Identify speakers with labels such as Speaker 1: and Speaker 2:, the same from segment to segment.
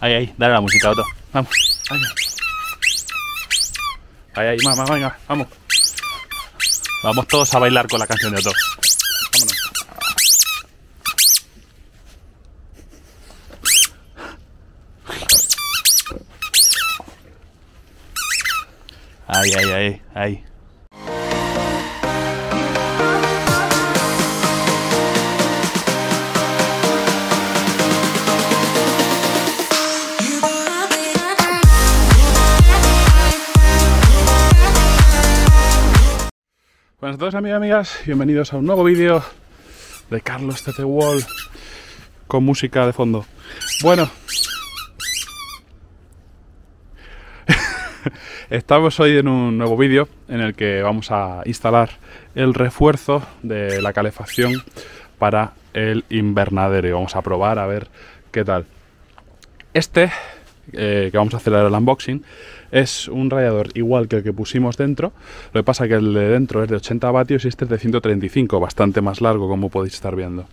Speaker 1: Ahí, ahí, dale la música, Otto. Vamos. Ahí, ahí, ahí, más, venga, vamos. Vamos todos a bailar con la canción de Otto. Buenas todos amigos y amigas, bienvenidos a un nuevo vídeo de Carlos Tetewall con música de fondo. Bueno, estamos hoy en un nuevo vídeo en el que vamos a instalar el refuerzo de la calefacción para el invernadero y vamos a probar a ver qué tal. Este eh, que vamos a acelerar el unboxing, es un radiador igual que el que pusimos dentro. Lo que pasa es que el de dentro es de 80 vatios y este es de 135, bastante más largo como podéis estar viendo.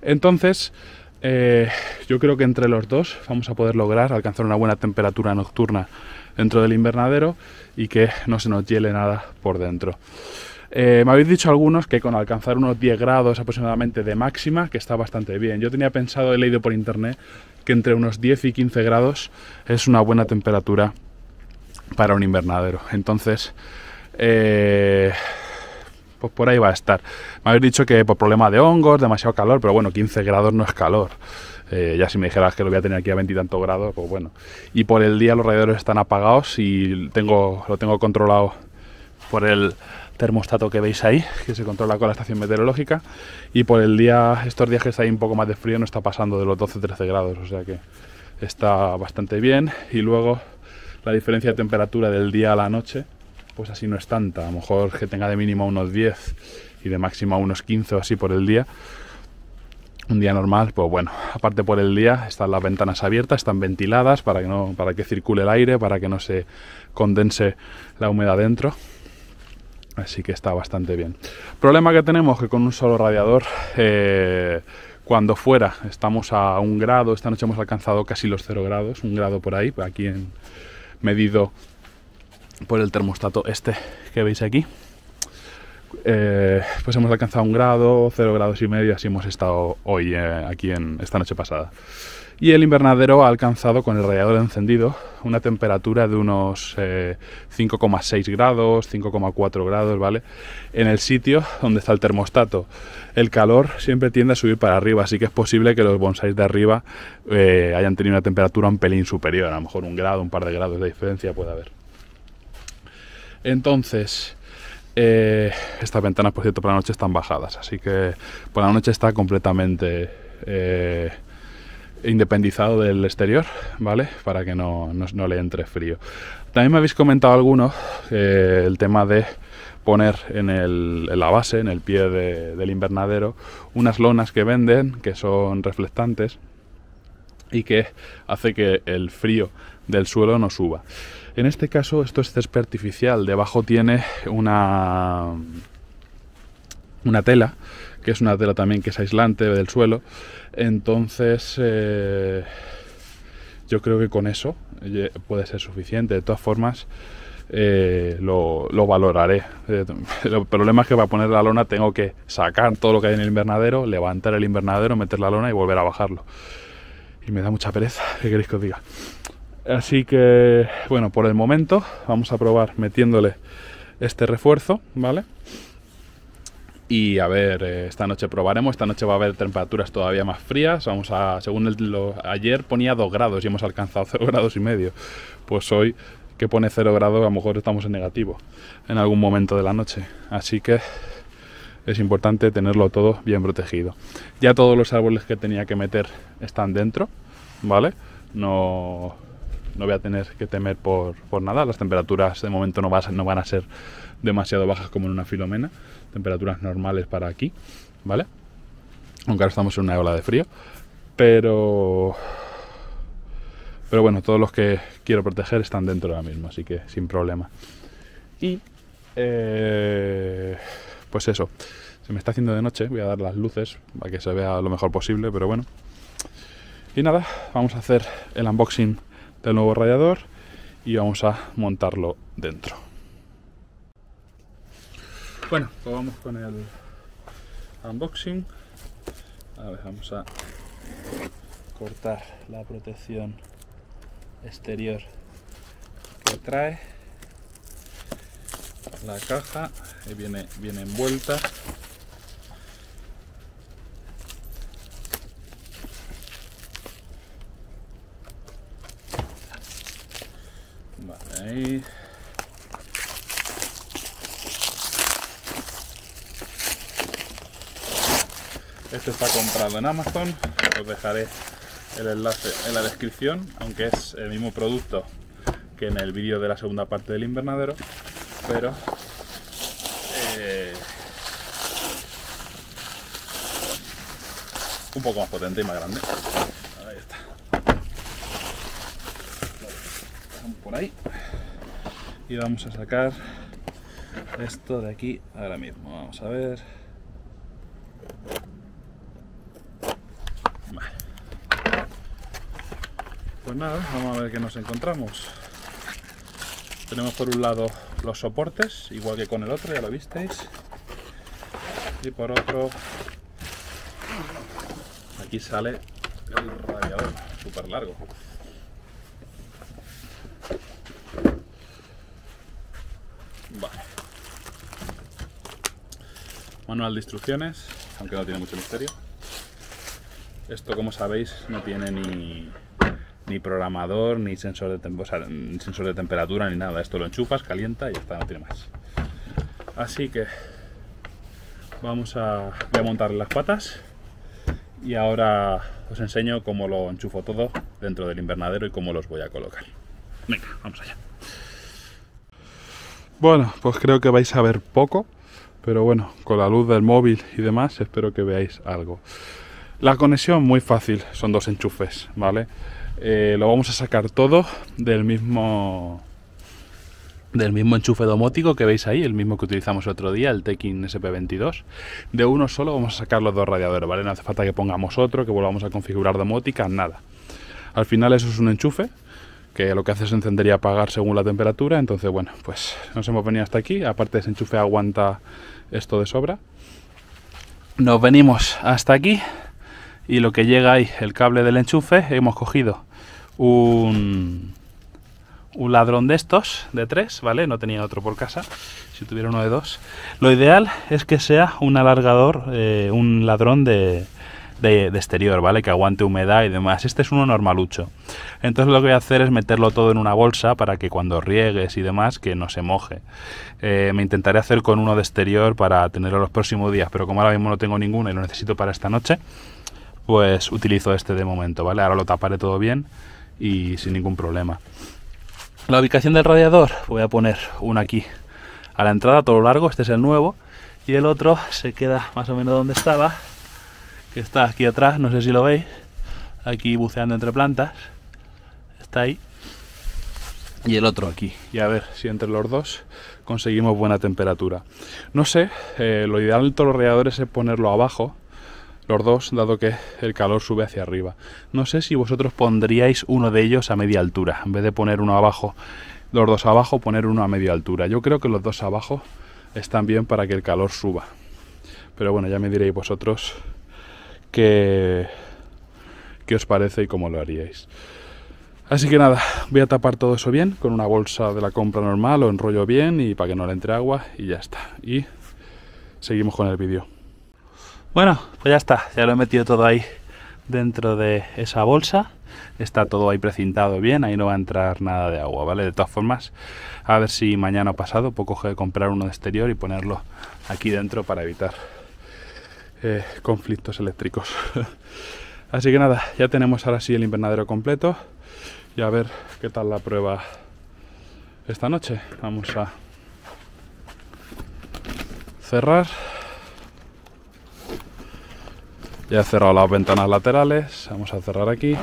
Speaker 1: Entonces, eh, yo creo que entre los dos vamos a poder lograr alcanzar una buena temperatura nocturna dentro del invernadero y que no se nos hiele nada por dentro. Eh, me habéis dicho algunos que con alcanzar unos 10 grados aproximadamente de máxima, que está bastante bien. Yo tenía pensado, he leído por internet, que entre unos 10 y 15 grados es una buena temperatura para un invernadero. Entonces, eh, pues por ahí va a estar. Me habéis dicho que por problema de hongos, demasiado calor, pero bueno, 15 grados no es calor. Eh, ya si me dijeras que lo voy a tener aquí a 20 y tanto grados, pues bueno. Y por el día los radiadores están apagados y tengo, lo tengo controlado por el termostato que veis ahí, que se controla con la estación meteorológica. Y por el día, estos días que está ahí un poco más de frío, no está pasando de los 12-13 grados, o sea que está bastante bien. Y luego la diferencia de temperatura del día a la noche, pues así no es tanta. A lo mejor que tenga de mínimo unos 10 y de máximo unos 15 o así por el día. Un día normal, pues bueno, aparte por el día están las ventanas abiertas, están ventiladas para que, no, para que circule el aire, para que no se condense la humedad dentro Así que está bastante bien. Problema que tenemos que con un solo radiador, eh, cuando fuera estamos a un grado, esta noche hemos alcanzado casi los 0 grados, un grado por ahí, aquí en medido por el termostato este que veis aquí. Eh, pues hemos alcanzado un grado, cero grados y medio, así hemos estado hoy eh, aquí en esta noche pasada. Y el invernadero ha alcanzado con el radiador encendido una temperatura de unos 5,6 eh, grados, 5,4 grados, ¿vale? En el sitio donde está el termostato. El calor siempre tiende a subir para arriba, así que es posible que los bonsáis de arriba hayan tenido una temperatura un pelín superior, a lo mejor un grado, un par de grados de diferencia puede haber. Entonces, eh, estas ventanas, por cierto, por la noche están bajadas, así que por la noche está completamente eh, independizado del exterior, ¿vale? Para que no, le entre frío. También me habéis comentado algunos eh, el tema de poner en, la base, en el pie del invernadero, unas lonas que venden, que son reflectantes y que hace que el frío del suelo no suba. En este caso esto es césped artificial, debajo tiene una, una tela, que es una tela también que es aislante del suelo, entonces eh, yo creo que con eso eh, puede ser suficiente, de todas formas eh, lo, valoraré. el problema es que para poner la lona tengo que sacar todo lo que hay en el invernadero, levantar el invernadero, meter la lona y volver a bajarlo. Y me da mucha pereza, ¿qué queréis que os diga? Así que, bueno, por el momento vamos a probar metiéndole este refuerzo, ¿vale? Y a ver, eh, esta noche probaremos, esta noche va a haber temperaturas todavía más frías, vamos a, según ayer ponía 2 grados y hemos alcanzado 0 grados y medio, pues hoy que pone 0 grados a lo mejor estamos en negativo en algún momento de la noche, así que es importante tenerlo todo bien protegido. Ya todos los árboles que tenía que meter están dentro, ¿vale? No, no voy a tener que temer por, nada. Las temperaturas de momento no, no van a ser demasiado bajas como en una filomena. Temperaturas normales para aquí, ¿vale? Aunque ahora estamos en una ola de frío. Pero... Pero bueno, todos los que quiero proteger están dentro ahora mismo, así que sin problema. Y... Eh, pues eso. Se me está haciendo de noche, voy a dar las luces para que se vea lo mejor posible, pero bueno. Y nada, vamos a hacer el unboxing del nuevo radiador y vamos a montarlo dentro. Bueno, pues vamos con el unboxing. vamos a cortar la protección exterior que trae la caja. Viene, viene envuelta Esto está comprado en Amazon, os dejaré el enlace en la descripción, aunque es el mismo producto que en el vídeo de la segunda parte del invernadero, pero eh, un poco más potente y más grande. Ahí está. por ahí. Y vamos a sacar esto de aquí ahora mismo. Vamos a ver. Pues nada, vamos a ver qué nos encontramos. Tenemos por un lado los soportes, igual que con el otro, ya lo visteis. Y por otro, aquí sale el radiador, súper largo. Vale. Manual de instrucciones, aunque no tiene mucho misterio. Esto, como sabéis, no tiene ni, programador, ni sensor de, sensor de temperatura, ni nada. Esto lo enchufas, calienta y ya está, no tiene más. Así que vamos a, montar las patas y ahora os enseño cómo lo enchufo todo dentro del invernadero y cómo los voy a colocar. Venga, vamos allá. Bueno, pues creo que vais a ver poco, pero bueno, con la luz del móvil y demás espero que veáis algo. La conexión muy fácil, son dos enchufes, ¿vale? Eh, lo vamos a sacar todo del mismo del mismo enchufe domótico que veis ahí, el mismo que utilizamos el otro día, el Tekin SP22. De uno solo vamos a sacar los dos radiadores, ¿vale? No hace falta que pongamos otro, que volvamos a configurar domótica, nada. Al final eso es un enchufe, que lo que hace es encender y apagar según la temperatura. Entonces, bueno, pues nos hemos venido hasta aquí. Aparte, ese enchufe aguanta esto de sobra. Nos venimos hasta aquí y lo que llega ahí, el cable del enchufe, hemos cogido un, un ladrón de estos, de tres, ¿vale? No tenía otro por casa, si tuviera uno de dos. Lo ideal es que sea un alargador, eh, un ladrón de, exterior, ¿vale? Que aguante humedad y demás. Este es uno normalucho. Entonces lo que voy a hacer es meterlo todo en una bolsa para que cuando riegues y demás, que no se moje. Eh, me intentaré hacer con uno de exterior para tenerlo los próximos días, pero como ahora mismo no tengo ninguno y lo necesito para esta noche, pues utilizo este de momento, ¿vale? Ahora lo taparé todo bien y sin ningún problema. La ubicación del radiador, voy a poner uno aquí a la entrada, todo lo largo, este es el nuevo, y el otro se queda más o menos donde estaba, que está aquí atrás, no sé si lo veis, aquí buceando entre plantas, está ahí, y el otro aquí, y a ver si entre los dos conseguimos buena temperatura. No sé, eh, lo ideal de todos los radiadores es ponerlo abajo, los dos, dado que el calor sube hacia arriba. No sé si vosotros pondríais uno de ellos a media altura, en vez de poner uno abajo, los dos abajo, poner uno a media altura. Yo creo que los dos abajo están bien para que el calor suba. Pero bueno, ya me diréis vosotros qué, qué os parece y cómo lo haríais. Así que nada, voy a tapar todo eso bien con una bolsa de la compra normal, lo enrollo bien y para que no le entre agua y ya está. Y seguimos con el vídeo. Bueno, pues ya está, ya lo he metido todo ahí dentro de esa bolsa. Está todo ahí precintado bien, ahí no va a entrar nada de agua, ¿vale? De todas formas, a ver si mañana o pasado puedo coger, comprar uno de exterior y ponerlo aquí dentro para evitar eh, conflictos eléctricos. Así que nada, ya tenemos ahora sí el invernadero completo y a ver qué tal la prueba esta noche. Vamos a cerrar ya he cerrado las ventanas laterales. Vamos a cerrar aquí.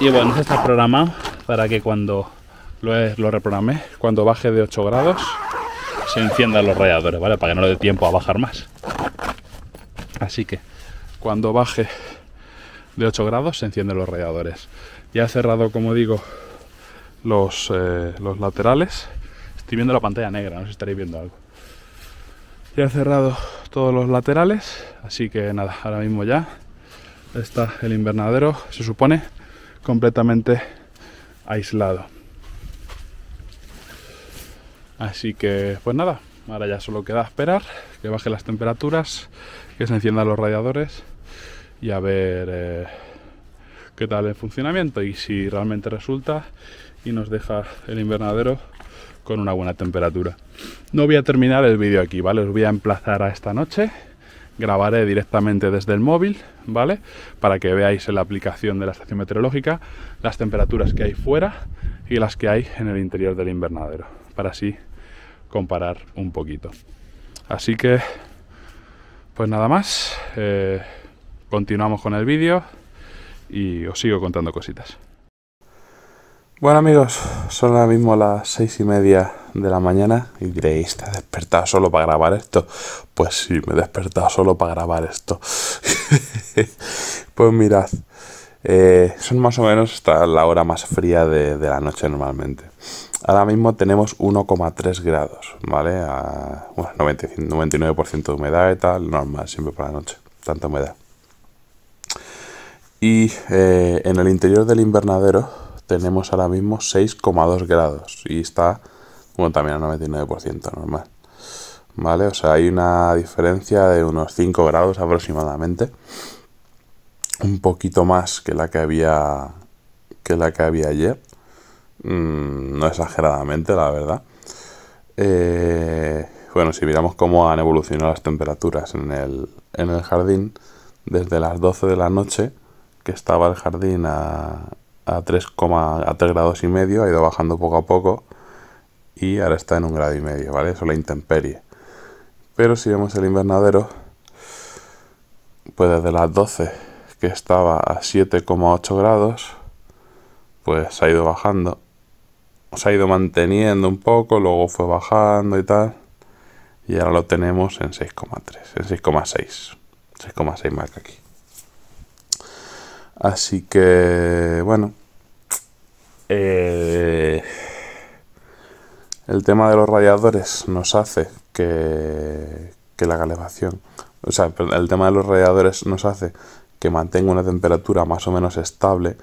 Speaker 1: Y bueno, este está programado para que cuando lo, lo reprogramé, cuando baje de 8 grados, se enciendan los radiadores, ¿vale? Para que no le dé tiempo a bajar más. Así que cuando baje de 8 grados se encienden los radiadores. Ya he cerrado, como digo, los, eh, los laterales. Estoy viendo la pantalla negra, no sé si estaréis viendo algo. Ya he cerrado todos los laterales, así que nada, ahora mismo ya está el invernadero, se supone, completamente aislado. Así que pues nada, ahora ya solo queda esperar que baje las temperaturas, que se enciendan los radiadores y a ver eh, qué tal el funcionamiento y si realmente resulta y nos deja el invernadero con una buena temperatura. No voy a terminar el vídeo aquí, ¿vale? Os voy a emplazar a esta noche. Grabaré directamente desde el móvil, ¿vale? Para que veáis en la aplicación de la estación meteorológica las temperaturas que hay fuera y las que hay en el interior del invernadero, para así comparar un poquito. Así que, pues nada más, eh, continuamos con el vídeo y os sigo contando cositas.
Speaker 2: Bueno amigos, son ahora mismo las seis y media de la mañana y diréis, ¿te has despertado solo para grabar esto? Pues sí, me he despertado solo para grabar esto. pues mirad, eh, son más o menos hasta la hora más fría de, la noche normalmente. Ahora mismo tenemos 1,3 grados, ¿vale? A, bueno, 99% de humedad y tal, normal, siempre por la noche, tanta humedad. Y eh, en el interior del invernadero tenemos ahora mismo 6,2 grados y está, bueno, también al 99% normal. ¿Vale? O sea, hay una diferencia de unos 5 grados aproximadamente. Un poquito más que la que había que la que había ayer. Mm, no exageradamente, la verdad. Eh, bueno, si miramos cómo han evolucionado las temperaturas el, en el jardín, desde las 12 de la noche, que estaba el jardín a, a 3, a 3 grados y medio, ha ido bajando poco a poco y ahora está en un grado y medio, ¿vale? Eso la intemperie. Pero si vemos el invernadero, pues desde las 12 que estaba a 7,8 grados, pues ha ido bajando. Se ha ido manteniendo un poco, luego fue bajando y tal. Y ahora lo tenemos en 6,3, en 6,6. 6,6 marca aquí. Así que, bueno, eh, el tema de los radiadores nos hace que, la calefacción, o sea, el tema de los radiadores nos hace que mantenga una temperatura más o menos estable,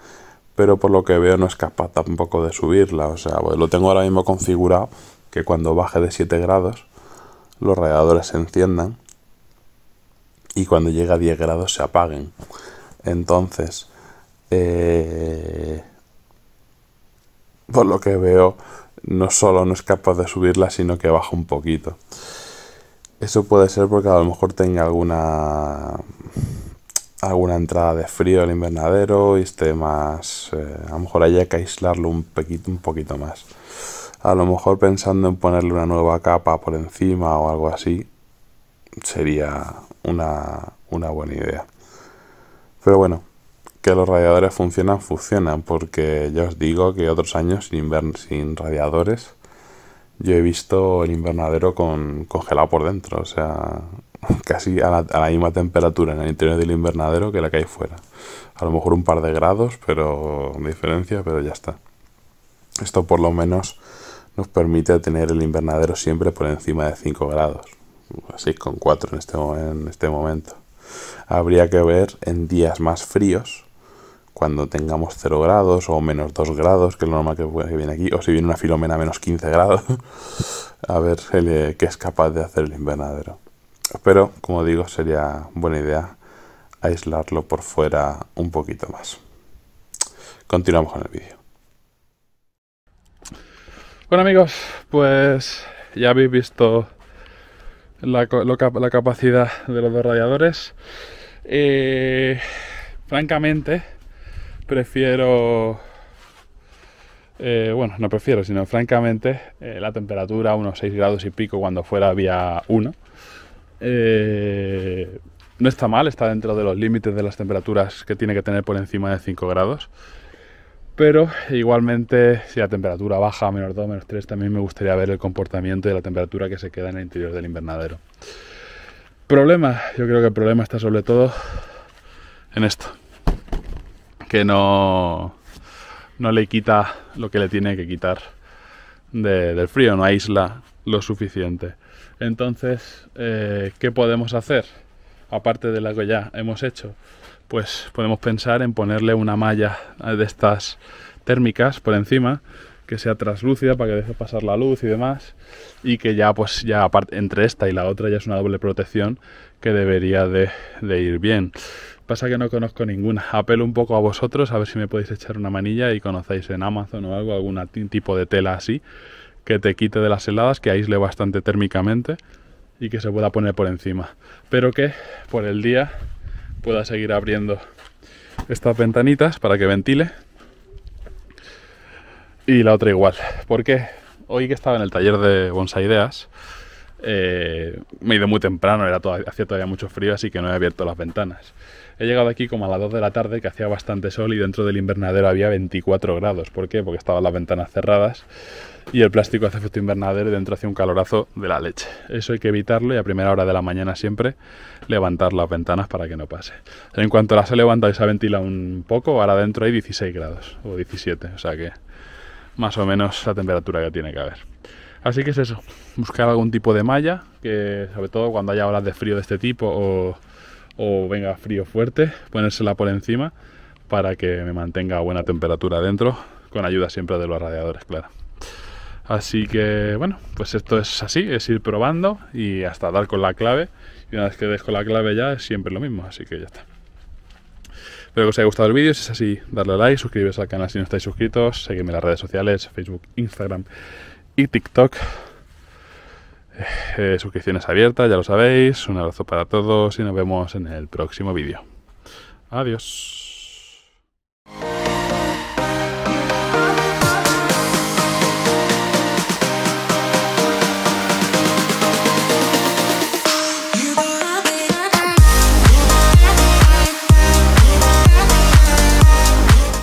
Speaker 2: pero por lo que veo no es capaz tampoco de subirla. O sea, pues, lo tengo ahora mismo configurado que cuando baje de 7 grados los radiadores se enciendan y cuando llegue a 10 grados se apaguen. Entonces, eh, por lo que veo, no solo no es capaz de subirla, sino que baja un poquito. Eso puede ser porque a lo mejor tenga alguna alguna entrada de frío al invernadero y esté más... Eh, a lo mejor haya que aislarlo un, poquito, un poquito más. A lo mejor pensando en ponerle una nueva capa por encima o algo así, sería una, una buena idea. Pero bueno, que los radiadores funcionan, funcionan, porque ya os digo que otros años sin, radiadores yo he visto el invernadero con congelado por dentro, o sea, casi a la, misma temperatura en el interior del invernadero que la que hay fuera. A lo mejor un par de grados, pero diferencia, pero ya está. Esto por lo menos nos permite tener el invernadero siempre por encima de 5 grados, 6,4 en este, en este momento. Habría que ver en días más fríos cuando tengamos 0 grados o menos 2 grados, que es lo normal que, viene aquí, o si viene una filomena a menos 15 grados, a ver qué es capaz de hacer el invernadero. Pero, como digo, sería buena idea aislarlo por fuera un poquito más. Continuamos con el vídeo.
Speaker 1: Bueno amigos, pues ya habéis visto la, capacidad de los dos radiadores. Eh, francamente, prefiero... Eh, bueno, no prefiero, sino francamente eh, la temperatura unos 6 grados y pico cuando fuera había 1. Eh, no está mal, está dentro de los límites de las temperaturas que tiene que tener por encima de 5 grados. Pero igualmente, si la temperatura baja a menos 2, menos 3, también me gustaría ver el comportamiento de la temperatura que se queda en el interior del invernadero. Problema, yo creo que el problema está sobre todo en esto, que no, le quita lo que le tiene que quitar del frío, no aísla lo suficiente. Entonces, eh, ¿qué podemos hacer? Aparte de lo que ya hemos hecho, pues podemos pensar en ponerle una malla de estas térmicas por encima que sea translúcida para que deje pasar la luz y demás y que ya pues ya entre esta y la otra ya es una doble protección que debería de ir bien Pasa que no conozco ninguna. Apelo un poco a vosotros a ver si me podéis echar una manilla y conocéis en Amazon o algo algún tipo de tela así que te quite de las heladas, que aísle bastante térmicamente y que se pueda poner por encima. Pero que por el día pueda seguir abriendo estas ventanitas para que ventile. Y la otra igual. Porque hoy que estaba en el taller de Bonsai Ideas, eh, me he ido muy temprano, era hacía todavía mucho frío, así que no he abierto las ventanas. He llegado aquí como a las 2 de la tarde, que hacía bastante sol y dentro del invernadero había 24 grados. ¿Por qué? Porque estaban las ventanas cerradas y el plástico hace efecto invernadero y dentro hace un calorazo de la leche. Eso hay que evitarlo y a primera hora de la mañana siempre levantar las ventanas para que no pase. En cuanto las he levantado y se ventila un poco, ahora dentro hay 16 grados o 17, o sea que más o menos la temperatura que tiene que haber. Así que es eso, buscar algún tipo de malla, que sobre todo cuando haya horas de frío de este tipo o o venga frío fuerte, ponérsela por encima para que me mantenga buena temperatura dentro, con ayuda siempre de los radiadores, claro. Así que bueno, pues esto es así, es ir probando y hasta dar con la clave. Y una vez que dejo la clave ya es siempre lo mismo, así que ya está. Espero que os haya gustado el vídeo, si es así, darle a like, suscribiros al canal si no estáis suscritos, seguidme en las redes sociales, Facebook, Instagram y TikTok. Eh, suscripciones abiertas, ya lo sabéis. Un abrazo para todos y nos vemos en el próximo vídeo. Adiós.